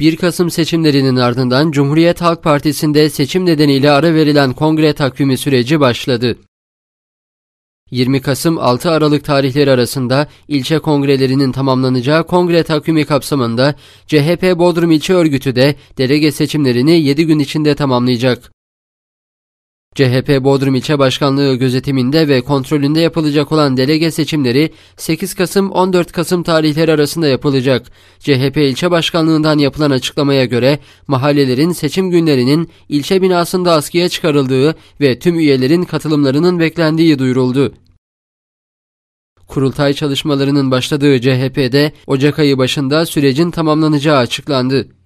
1 Kasım seçimlerinin ardından Cumhuriyet Halk Partisi'nde seçim nedeniyle ara verilen kongre takvimi süreci başladı. 20 Kasım 6 Aralık tarihleri arasında ilçe kongrelerinin tamamlanacağı kongre takvimi kapsamında CHP Bodrum İlçe Örgütü de delege seçimlerini 7 gün içinde tamamlayacak. CHP Bodrum İlçe Başkanlığı gözetiminde ve kontrolünde yapılacak olan delege seçimleri 8 Kasım-14 Kasım tarihleri arasında yapılacak. CHP İlçe Başkanlığından yapılan açıklamaya göre mahallelerin seçim günlerinin ilçe binasında askıya çıkarıldığı ve tüm üyelerin katılımlarının beklendiği duyuruldu. Kurultay çalışmalarının başladığı CHP'de Ocak ayı başında sürecin tamamlanacağı açıklandı.